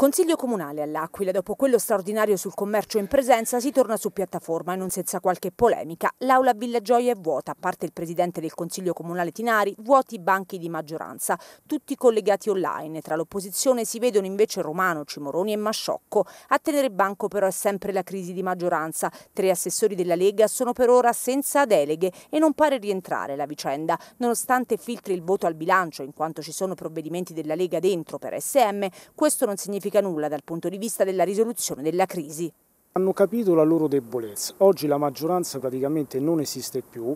Consiglio comunale all'Aquila, dopo quello straordinario sul commercio in presenza, si torna su piattaforma e non senza qualche polemica. L'aula Villa Gioia è vuota, a parte il presidente del Consiglio comunale Tinari, vuoti i banchi di maggioranza, tutti collegati online. Tra l'opposizione si vedono invece Romano, Cimoroni e Masciocco. A tenere banco però è sempre la crisi di maggioranza. Tre assessori della Lega sono per ora senza deleghe e non pare rientrare la vicenda. Nonostante filtri il voto al bilancio, in quanto ci sono provvedimenti della Lega dentro per SM, questo non significa significa nulla dal punto di vista della risoluzione della crisi. Hanno capito la loro debolezza. Oggi la maggioranza praticamente non esiste più,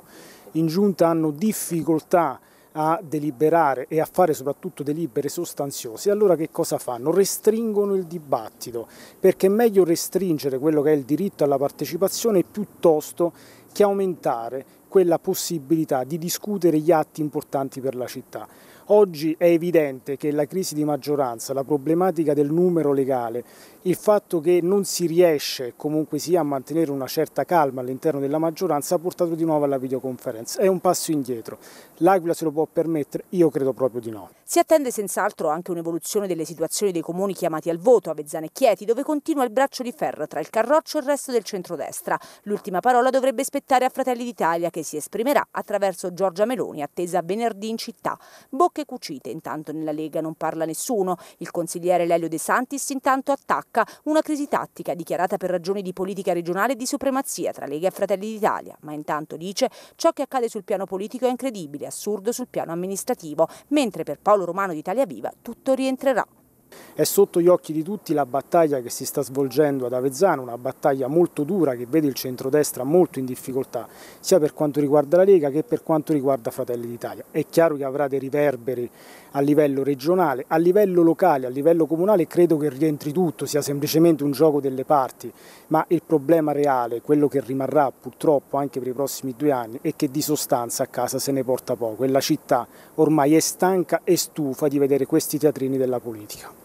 in giunta hanno difficoltà a deliberare e a fare soprattutto delibere sostanziose, allora che cosa fanno? Restringono il dibattito, perché è meglio restringere quello che è il diritto alla partecipazione piuttosto che aumentare quella possibilità di discutere gli atti importanti per la città. Oggi è evidente che la crisi di maggioranza, la problematica del numero legale, il fatto che non si riesce comunque sia a mantenere una certa calma all'interno della maggioranza ha portato di nuovo alla videoconferenza. È un passo indietro. L'Aquila se lo può permettere? Io credo proprio di no. Si attende senz'altro anche un'evoluzione delle situazioni dei comuni chiamati al voto, Avezzano e Chieti, dove continua il braccio di ferro tra il Carroccio e il resto del centrodestra. L'ultima parola dovrebbe spettare a Fratelli d'Italia, che si esprimerà attraverso Giorgia Meloni, attesa venerdì in città. Bocche cucite, intanto nella Lega non parla nessuno. Il consigliere Lelio De Santis intanto attacca una crisi tattica dichiarata per ragioni di politica regionale e di supremazia tra Lega e Fratelli d'Italia, ma intanto dice ciò che accade sul piano politico è incredibile, assurdo sul piano amministrativo, mentre per Paolo Paolo Romano di Italia Viva, tutto rientrerà. È sotto gli occhi di tutti la battaglia che si sta svolgendo ad Avezzano, una battaglia molto dura che vede il centrodestra molto in difficoltà, sia per quanto riguarda la Lega che per quanto riguarda Fratelli d'Italia. È chiaro che avrà dei riverberi a livello regionale, a livello locale, a livello comunale credo che rientri tutto, sia semplicemente un gioco delle parti, ma il problema reale, quello che rimarrà purtroppo anche per i prossimi due anni, è che di sostanza a casa se ne porta poco e la città ormai è stanca e stufa di vedere questi teatrini della politica.